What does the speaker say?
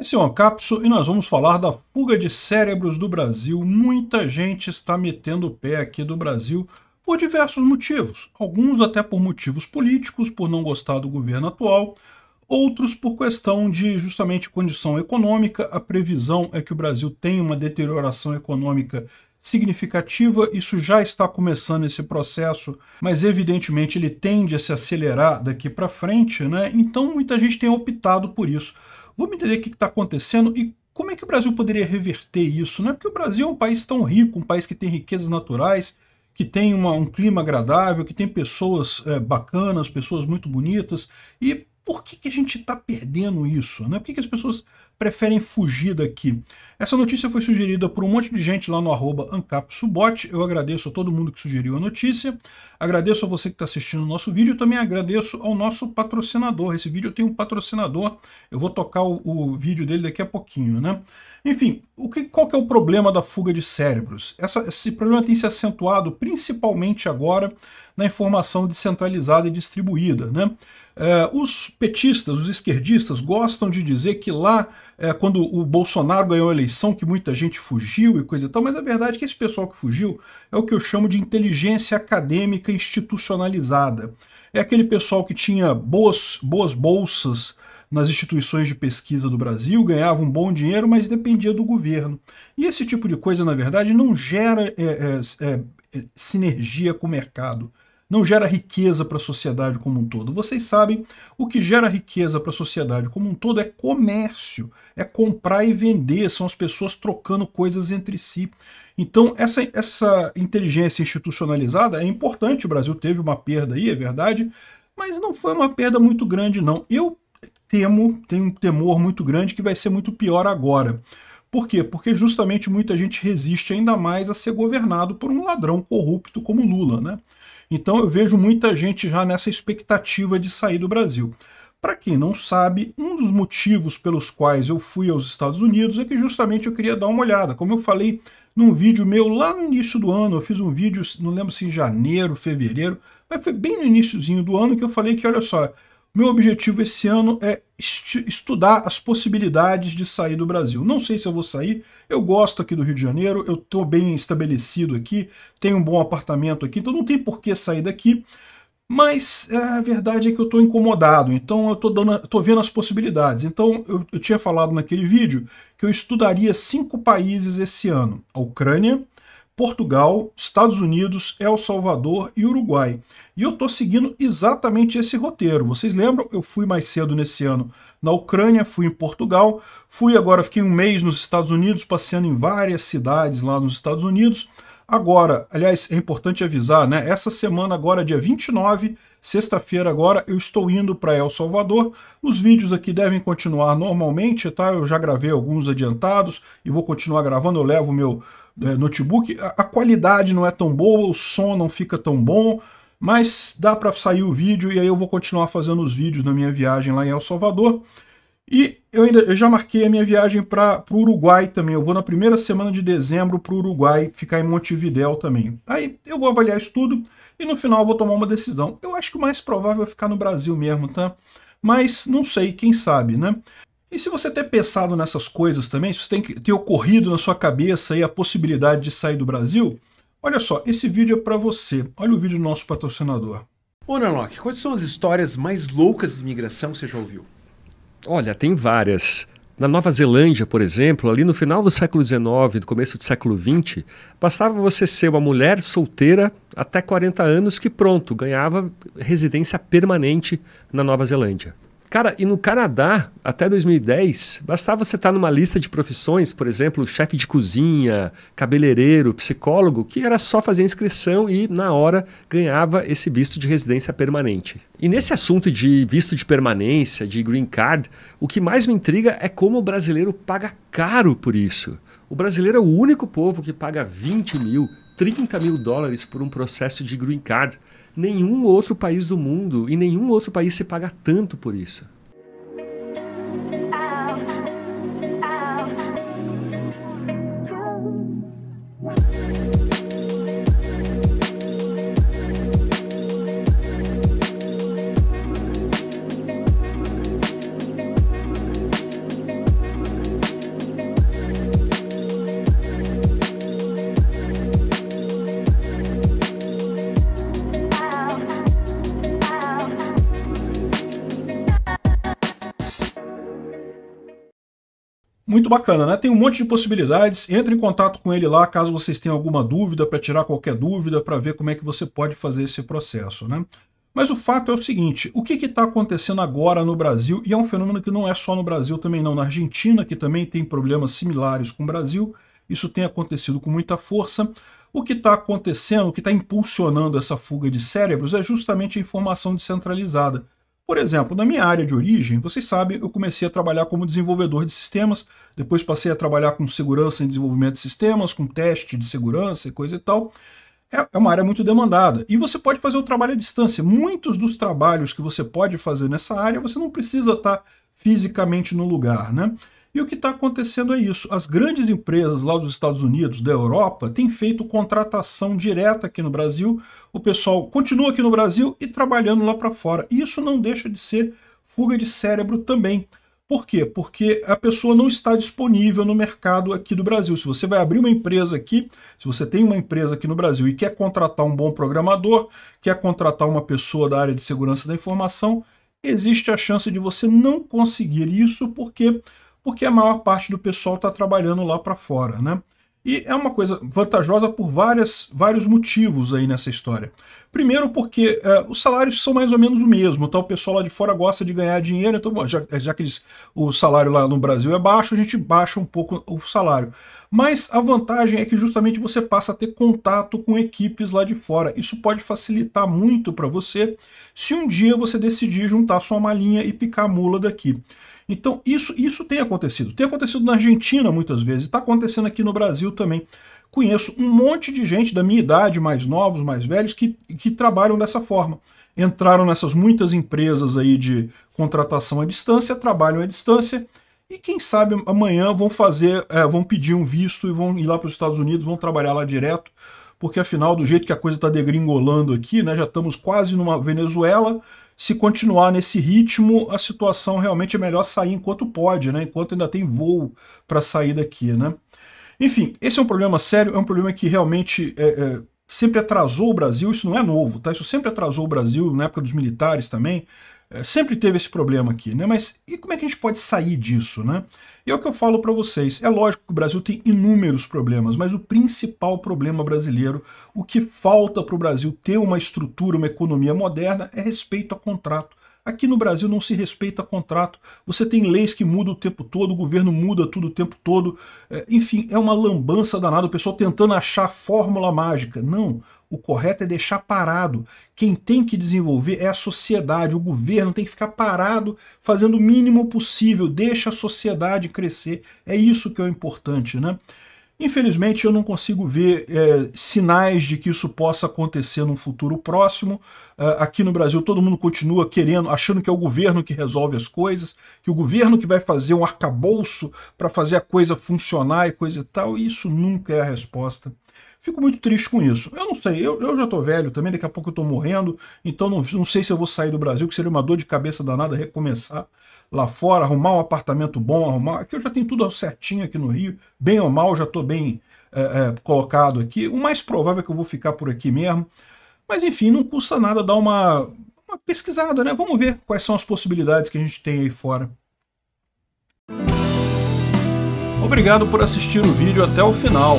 Esse é o Ancapso e nós vamos falar da fuga de cérebros do Brasil. Muita gente está metendo o pé aqui do Brasil por diversos motivos. Alguns até por motivos políticos, por não gostar do governo atual. Outros por questão de justamente condição econômica. A previsão é que o Brasil tenha uma deterioração econômica significativa. Isso já está começando esse processo, mas evidentemente ele tende a se acelerar daqui para frente, né? Então muita gente tem optado por isso. Vamos entender o que está acontecendo e como é que o Brasil poderia reverter isso? Não é porque o Brasil é um país tão rico, um país que tem riquezas naturais, que tem uma, um clima agradável, que tem pessoas é, bacanas, pessoas muito bonitas. E por que, que a gente está perdendo isso? Né? Por que, que as pessoas preferem fugir daqui. Essa notícia foi sugerida por um monte de gente lá no arroba AncapSubot. Eu agradeço a todo mundo que sugeriu a notícia. Agradeço a você que está assistindo o nosso vídeo. Também agradeço ao nosso patrocinador. Esse vídeo tem um patrocinador. Eu vou tocar o, o vídeo dele daqui a pouquinho, né? Enfim, o que, qual que é o problema da fuga de cérebros? Essa, esse problema tem se acentuado principalmente agora na informação descentralizada e distribuída. Né? É, os petistas, os esquerdistas gostam de dizer que lá é, quando o Bolsonaro ganhou a eleição, que muita gente fugiu e coisa e tal, mas a verdade é que esse pessoal que fugiu é o que eu chamo de inteligência acadêmica institucionalizada. É aquele pessoal que tinha boas, boas bolsas nas instituições de pesquisa do Brasil, ganhava um bom dinheiro, mas dependia do governo. E esse tipo de coisa, na verdade, não gera é, é, é, é sinergia com o mercado não gera riqueza para a sociedade como um todo. Vocês sabem, o que gera riqueza para a sociedade como um todo é comércio, é comprar e vender, são as pessoas trocando coisas entre si. Então, essa, essa inteligência institucionalizada é importante. O Brasil teve uma perda aí, é verdade, mas não foi uma perda muito grande, não. Eu temo, tenho um temor muito grande que vai ser muito pior agora. Por quê? Porque justamente muita gente resiste ainda mais a ser governado por um ladrão corrupto como Lula, né? Então eu vejo muita gente já nessa expectativa de sair do Brasil. Para quem não sabe, um dos motivos pelos quais eu fui aos Estados Unidos é que justamente eu queria dar uma olhada. Como eu falei num vídeo meu lá no início do ano, eu fiz um vídeo, não lembro se em janeiro, fevereiro, mas foi bem no iníciozinho do ano que eu falei que, olha só, meu objetivo esse ano é est estudar as possibilidades de sair do Brasil. Não sei se eu vou sair, eu gosto aqui do Rio de Janeiro, eu estou bem estabelecido aqui, tenho um bom apartamento aqui, então não tem por que sair daqui. Mas é, a verdade é que eu estou incomodado, então eu estou tô vendo as possibilidades. Então eu, eu tinha falado naquele vídeo que eu estudaria cinco países esse ano: a Ucrânia, Portugal, Estados Unidos, El Salvador e Uruguai. E eu estou seguindo exatamente esse roteiro. Vocês lembram? Eu fui mais cedo nesse ano na Ucrânia, fui em Portugal, fui agora, fiquei um mês nos Estados Unidos, passeando em várias cidades lá nos Estados Unidos. Agora, aliás, é importante avisar, né? Essa semana agora, dia 29, Sexta-feira agora eu estou indo para El Salvador. Os vídeos aqui devem continuar normalmente, tá? Eu já gravei alguns adiantados e vou continuar gravando. Eu levo meu é, notebook. A, a qualidade não é tão boa, o som não fica tão bom, mas dá para sair o vídeo e aí eu vou continuar fazendo os vídeos na minha viagem lá em El Salvador. E eu ainda eu já marquei a minha viagem para o Uruguai também. Eu vou na primeira semana de dezembro para o Uruguai, ficar em Montevidéu também. Aí eu vou avaliar isso tudo e no final vou tomar uma decisão. Eu acho que o mais provável é ficar no Brasil mesmo, tá? Mas não sei, quem sabe, né? E se você ter pensado nessas coisas também, se tem que ter ocorrido na sua cabeça aí a possibilidade de sair do Brasil, olha só, esse vídeo é para você. Olha o vídeo do nosso patrocinador. Ô, Nanok, quais são as histórias mais loucas de imigração que você já ouviu? Olha, tem várias. Na Nova Zelândia, por exemplo, ali no final do século XIX, do começo do século XX, bastava você ser uma mulher solteira até 40 anos que pronto, ganhava residência permanente na Nova Zelândia. Cara, e no Canadá, até 2010, bastava você estar tá numa lista de profissões, por exemplo, chefe de cozinha, cabeleireiro, psicólogo, que era só fazer inscrição e, na hora, ganhava esse visto de residência permanente. E nesse assunto de visto de permanência, de green card, o que mais me intriga é como o brasileiro paga caro por isso. O brasileiro é o único povo que paga 20 mil, 30 mil dólares por um processo de green card. Nenhum outro país do mundo e nenhum outro país se paga tanto por isso. Muito bacana, né? Tem um monte de possibilidades. Entre em contato com ele lá caso vocês tenham alguma dúvida, para tirar qualquer dúvida, para ver como é que você pode fazer esse processo, né? Mas o fato é o seguinte, o que está acontecendo agora no Brasil, e é um fenômeno que não é só no Brasil também não, na Argentina, que também tem problemas similares com o Brasil, isso tem acontecido com muita força, o que está acontecendo, o que está impulsionando essa fuga de cérebros é justamente a informação descentralizada. Por exemplo, na minha área de origem, vocês sabem, eu comecei a trabalhar como desenvolvedor de sistemas, depois passei a trabalhar com segurança em desenvolvimento de sistemas, com teste de segurança e coisa e tal. É, é uma área muito demandada. E você pode fazer o trabalho à distância. Muitos dos trabalhos que você pode fazer nessa área, você não precisa estar tá fisicamente no lugar, né? E o que está acontecendo é isso. As grandes empresas lá dos Estados Unidos, da Europa, têm feito contratação direta aqui no Brasil. O pessoal continua aqui no Brasil e trabalhando lá para fora. E isso não deixa de ser fuga de cérebro também. Por quê? Porque a pessoa não está disponível no mercado aqui do Brasil. Se você vai abrir uma empresa aqui, se você tem uma empresa aqui no Brasil e quer contratar um bom programador, quer contratar uma pessoa da área de segurança da informação, existe a chance de você não conseguir isso porque porque a maior parte do pessoal está trabalhando lá para fora, né? E é uma coisa vantajosa por várias, vários motivos aí nessa história. Primeiro porque é, os salários são mais ou menos o mesmo, então O pessoal lá de fora gosta de ganhar dinheiro, então bom, já, já que eles, o salário lá no Brasil é baixo, a gente baixa um pouco o salário. Mas a vantagem é que justamente você passa a ter contato com equipes lá de fora. Isso pode facilitar muito para você se um dia você decidir juntar sua malinha e picar a mula daqui. Então, isso, isso tem acontecido. Tem acontecido na Argentina muitas vezes, está acontecendo aqui no Brasil também. Conheço um monte de gente da minha idade, mais novos, mais velhos, que, que trabalham dessa forma. Entraram nessas muitas empresas aí de contratação à distância, trabalham à distância, e quem sabe amanhã vão fazer, é, vão pedir um visto e vão ir lá para os Estados Unidos, vão trabalhar lá direto, porque afinal, do jeito que a coisa está degringolando aqui, né, já estamos quase numa Venezuela, se continuar nesse ritmo, a situação realmente é melhor sair enquanto pode, né? enquanto ainda tem voo para sair daqui. Né? Enfim, esse é um problema sério, é um problema que realmente é, é, sempre atrasou o Brasil, isso não é novo, tá? isso sempre atrasou o Brasil na época dos militares também, é, sempre teve esse problema aqui, né? Mas e como é que a gente pode sair disso, né? E é o que eu falo para vocês. É lógico que o Brasil tem inúmeros problemas, mas o principal problema brasileiro, o que falta para o Brasil ter uma estrutura, uma economia moderna, é respeito a contrato. Aqui no Brasil não se respeita contrato. Você tem leis que mudam o tempo todo, o governo muda tudo o tempo todo. É, enfim, é uma lambança danada, o pessoal tentando achar fórmula mágica. Não, o correto é deixar parado. Quem tem que desenvolver é a sociedade, o governo tem que ficar parado fazendo o mínimo possível, deixa a sociedade crescer. É isso que é o importante, né? Infelizmente, eu não consigo ver é, sinais de que isso possa acontecer num futuro próximo. É, aqui no Brasil, todo mundo continua querendo, achando que é o governo que resolve as coisas, que o governo que vai fazer um arcabouço para fazer a coisa funcionar e coisa e tal. E isso nunca é a resposta. Fico muito triste com isso. Eu não sei, eu, eu já tô velho também, daqui a pouco eu tô morrendo, então não, não sei se eu vou sair do Brasil, que seria uma dor de cabeça danada recomeçar lá fora, arrumar um apartamento bom, arrumar. Aqui eu já tenho tudo certinho aqui no Rio, bem ou mal, já tô bem é, é, colocado aqui. O mais provável é que eu vou ficar por aqui mesmo. Mas enfim, não custa nada dar uma, uma pesquisada, né? Vamos ver quais são as possibilidades que a gente tem aí fora. Obrigado por assistir o vídeo até o final.